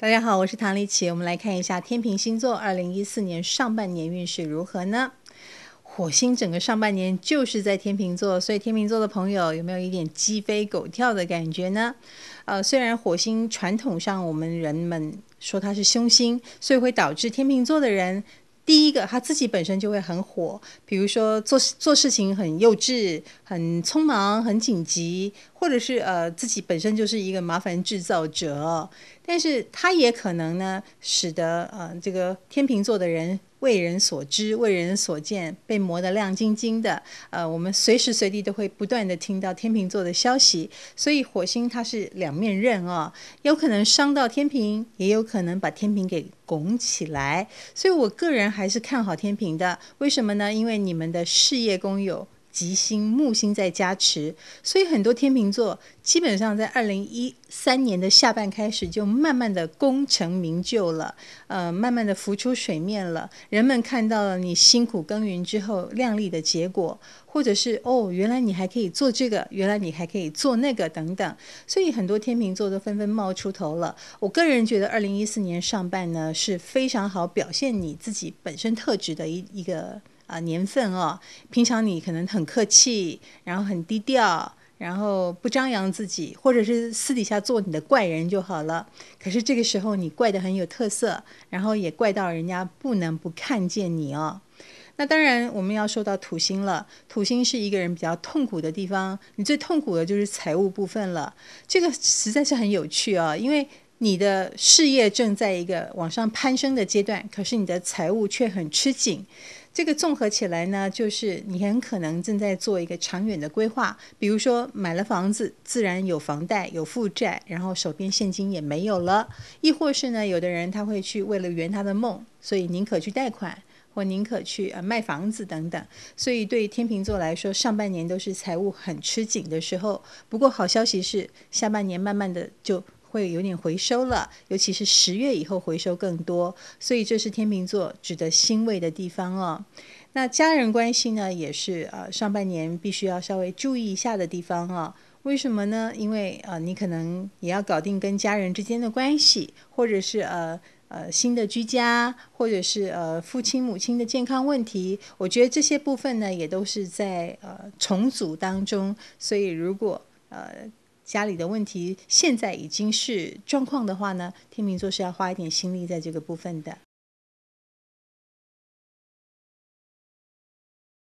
大家好，我是唐丽奇。我们来看一下天平星座二零一四年上半年运势如何呢？火星整个上半年就是在天平座，所以天平座的朋友有没有一点鸡飞狗跳的感觉呢？呃，虽然火星传统上我们人们说它是凶星，所以会导致天平座的人。第一个，他自己本身就会很火，比如说做做事情很幼稚、很匆忙、很紧急，或者是呃，自己本身就是一个麻烦制造者。但是他也可能呢，使得呃，这个天秤座的人。为人所知，为人所见，被磨得亮晶晶的。呃，我们随时随地都会不断地听到天秤座的消息。所以火星它是两面刃哦，有可能伤到天平，也有可能把天平给拱起来。所以我个人还是看好天平的。为什么呢？因为你们的事业工友。吉星木星在加持，所以很多天秤座基本上在二零一三年的下半开始，就慢慢的功成名就了，呃，慢慢的浮出水面了。人们看到了你辛苦耕耘之后亮丽的结果，或者是哦，原来你还可以做这个，原来你还可以做那个等等。所以很多天秤座都纷纷冒出头了。我个人觉得，二零一四年上半呢是非常好表现你自己本身特质的一一个。啊，年份哦，平常你可能很客气，然后很低调，然后不张扬自己，或者是私底下做你的怪人就好了。可是这个时候你怪的很有特色，然后也怪到人家不能不看见你哦。那当然我们要说到土星了，土星是一个人比较痛苦的地方，你最痛苦的就是财务部分了。这个实在是很有趣哦，因为你的事业正在一个往上攀升的阶段，可是你的财务却很吃紧。这个综合起来呢，就是你很可能正在做一个长远的规划，比如说买了房子，自然有房贷、有负债，然后手边现金也没有了；亦或是呢，有的人他会去为了圆他的梦，所以宁可去贷款，或宁可去呃卖房子等等。所以对天秤座来说，上半年都是财务很吃紧的时候。不过好消息是，下半年慢慢的就。会有点回收了，尤其是十月以后回收更多，所以这是天秤座值得欣慰的地方哦。那家人关系呢，也是呃上半年必须要稍微注意一下的地方哦。为什么呢？因为呃，你可能也要搞定跟家人之间的关系，或者是呃呃新的居家，或者是呃父亲母亲的健康问题。我觉得这些部分呢，也都是在呃重组当中，所以如果呃。家里的问题现在已经是状况的话呢，天秤座是要花一点心力在这个部分的。